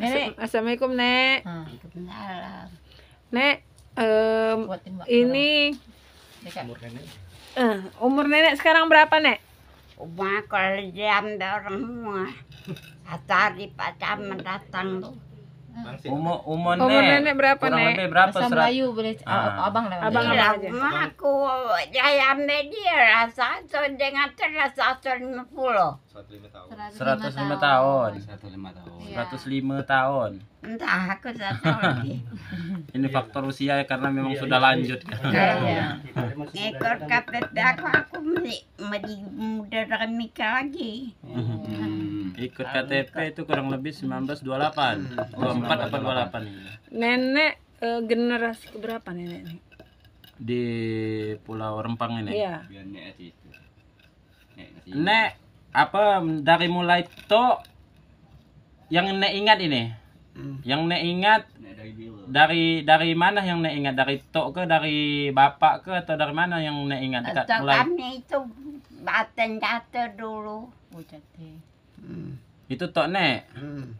Nenek. Assalamualaikum, Nek. Hmm. Nek, um, ini Uh, umur nenek sekarang berapa, Nek? Umur kerjaan jam dorong semua. Atari pacar mendatang tuh. Hmm. Umur umur nenek, nenek berapa kurang nek? lebih berapa Asam serat? Melayu boleh ah. abang lah. Abang iya. lah. Aku saya media rasa tahun dengan terasa lima puluh. tahun. lima tahun. lima tahun. Iya. lima tahun. Entah aku satu lagi. Ini faktor usia ya karena memang iya, sudah lanjut. Iya. Ekor kapet aku aku masih muda dari Mika lagi. Hmm. Hmm. Ikut KTP itu kurang lebih 1928. 24 atau 28 ini? Nenek e, generasi keberapa nenek ini? Di Pulau Rempang ini. Iya. Nenek apa dari mulai to yang nenek ingat ini? Hmm. Yang nenek ingat dari dari mana yang nenek ingat dari tok ke dari bapak ke atau dari mana yang nenek ingat dekat mulai? Kami itu batin data dulu. Oh, Hmm. Itu tok nek. Hmm.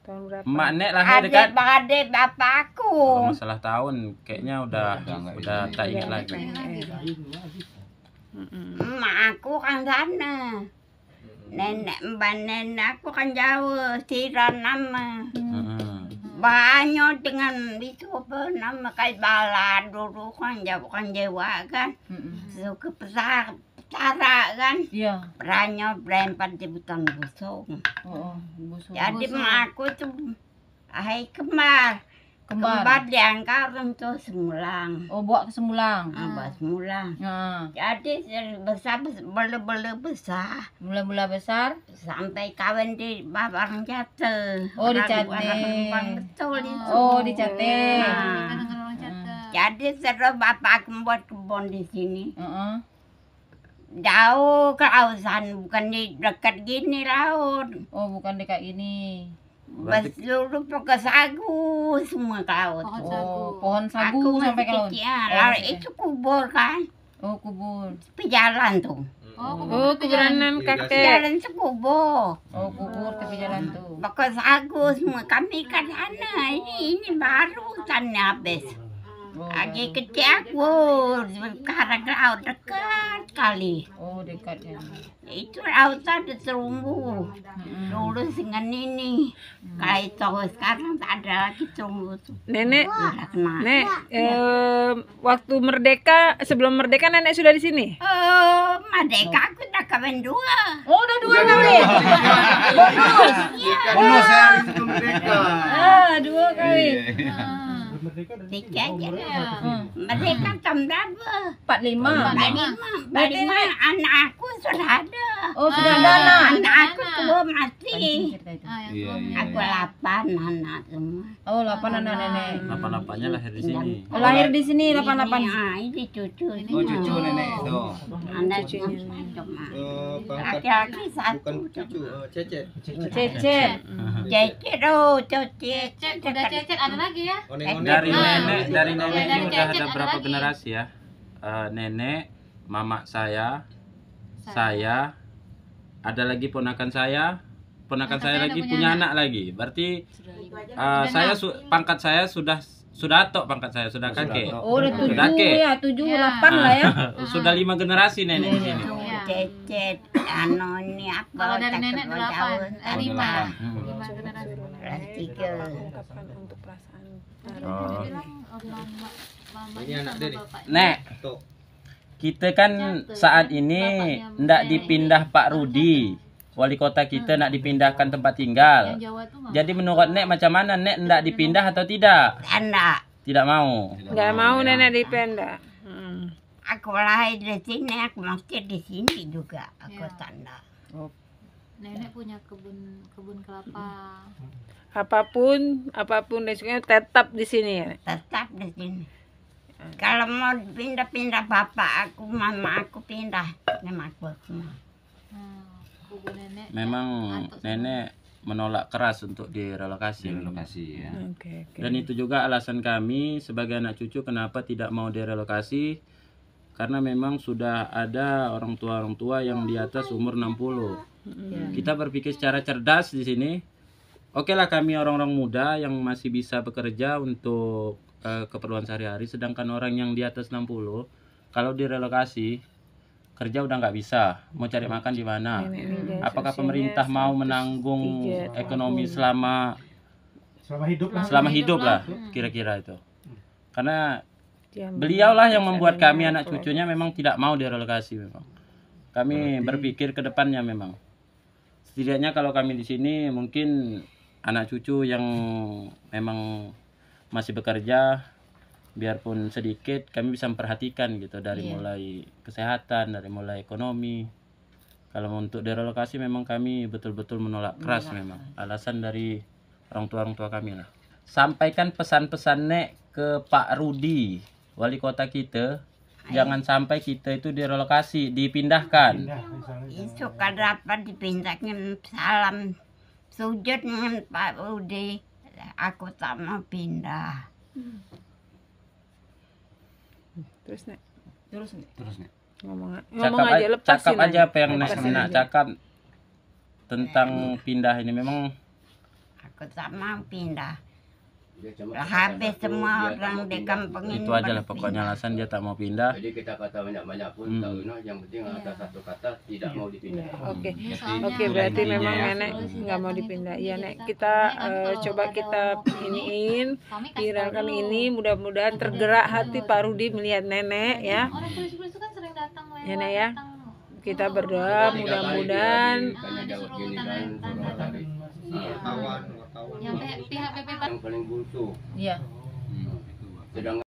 Mak nek lahir adik, dekat Adik bapa aku. Kalau masalah tahun kayaknya udah udah, udah, udah tak ingat lagi. Heeh. Mak aku kan sana. Nenek mbak nenek aku kan jauh tiga nama. Hmm. Banyak dengan itu apa nama kayak balad dulu kan jauh kan jauh kan. Hmm. Suka besar cara kan iya berempat di hutan busung oh, oh jadi mak aku tuh ahai kemar kembar kembar diangkat untuk semulang oh buat ke semulang ah, buat semulang hmm. jadi besar bela bela besar mula mula besar sampai kawin di babang jatuh oh di jatuh betul itu oh di jatuh nah. jadi seru bapak aku buat kebun di sini uh -uh. jauh ke Ausan bukan di dekat gini laut oh bukan dekat ini Berarti... seluruh pokok sagu semua ke laut pohon sagu, oh, pohon sagu aku sampai ke laut ya, oh, laut itu kubur kan oh kubur tapi jalan tuh Oh, kubur. oh kejalanan kakek. Jalan sekubur. Oh, kubur tepi jalan tu. pokok sagu semua. Kami ke sana. Ini, ini baru tanah habis. Aji kecil aku karena laut dekat kali Oh dekat ya. Itu laut ada terumbu. Hmm. Dulu dengan ini. Hmm. Kalau itu sekarang tak ada lagi terumbu nenek Nenek, iya. waktu merdeka sebelum merdeka nenek sudah di sini? Eh, merdeka aku udah kawin dua. Oh udah dua kali. Bonus. Bonus ya. Ah dua kali. Iya. Ah merdeka dan merdeka oh, aja. Hmm. Merdeka tahun berapa? 45. 45. 45 anak aku sudah ada. Oh, sudah ada anak. Anak aku belum mati. Aku ah, iya, iya, iya. delapan anak semua. Oh, delapan anak nenek. Delapan lapannya lahir di sini. Oh, lahir di sini delapan delapan. Ah, ini cucu. Oh, cucu nenek itu. Anda cucu. Eh, Laki-laki satu. Bukan cucu, eh, cece. Cece. Cece oh, cece. Udah cece, ada lagi ya? Dari nenek, dari nenek ini udah ada berapa generasi ya? Eh, nenek, mama saya, saya ada lagi ponakan saya ponakan saya, saya lagi punya anak. anak lagi berarti uh, saya pangkat saya sudah sudah tok pangkat saya sudah oh, kakek oh udah tujuh sudah ke. ya tujuh ya. delapan lah ya ah. sudah lima generasi nenek di iya, sini iya. Oh, cecet anu ini apa kalau dari nenek delapan eh, lima lima generasi tiga untuk oh. perasaan ini anak dari. nek kita kan saat ini ndak dipindah Pak Rudi. Wali kota kita hmm. ndak nak dipindahkan tempat tinggal. Jadi menurut Nek macam mana? Nek ndak dipindah atau tidak? Tidak. Tidak mau. Tidak mau ya. Nenek dipindah. Hmm. Aku lahir di sini, aku masih di sini juga. Aku ya. tanda. Oh. Nenek punya kebun kebun kelapa. Apapun, apapun resikonya tetap di sini ya. Tetap di sini. Kalau mau pindah-pindah bapak aku, mama aku pindah sama aku. Memang nenek menolak keras untuk direlokasi. Direlokasi ya. Okay, okay. Dan itu juga alasan kami sebagai anak cucu kenapa tidak mau direlokasi karena memang sudah ada orang tua-orang tua yang di atas umur 60. Yeah. Iya. Kita berpikir secara cerdas di sini. Oke okay lah kami orang-orang muda yang masih bisa bekerja untuk uh, keperluan sehari-hari sedangkan orang yang di atas 60 kalau direlokasi kerja udah nggak bisa mau cari iya. makan di mana apakah pemerintah iya, mau menanggung ekonomi selama selama hidup lah selama hidup lah kira-kira itu hmm. karena beliaulah yang membuat kami anak cucunya memang tidak mau direlokasi memang kami berpikir ke depannya memang setidaknya kalau kami di sini mungkin anak cucu yang memang masih bekerja biarpun sedikit kami bisa memperhatikan gitu dari yeah. mulai kesehatan dari mulai ekonomi kalau untuk direlokasi memang kami betul-betul menolak keras memang alasan dari orang tua orang tua kami lah sampaikan pesan-pesan nek ke Pak Rudi wali kota kita Ayo. jangan sampai kita itu direlokasi dipindahkan itu kan dipindahkan salam sujud dengan Pak Rudi aku tak mau pindah terus nek terus nek terus nek ngomong, ngomong cakap aja lepasin cakap aja apa yang nak cakap tentang pindah ini memang aku tak mau pindah habis semua orang di kampung ini itu adalah pokoknya alasan dia tak mau pindah jadi kita kata banyak-banyak pun hmm. tahu yang penting yeah. ada satu kata tidak mau dipindah iya. oke okay. oke okay, berarti memang nenek nggak mau dipindah iya nek kita uh, coba kita iniin viralkan ini mudah-mudahan iya. tergerak hati Pak Rudi melihat nenek ya ya nek ya kita oh. berdoa mudah-mudahan kan, iya. Ya, pihak wartawan paling bungsu. Iya. Hmm.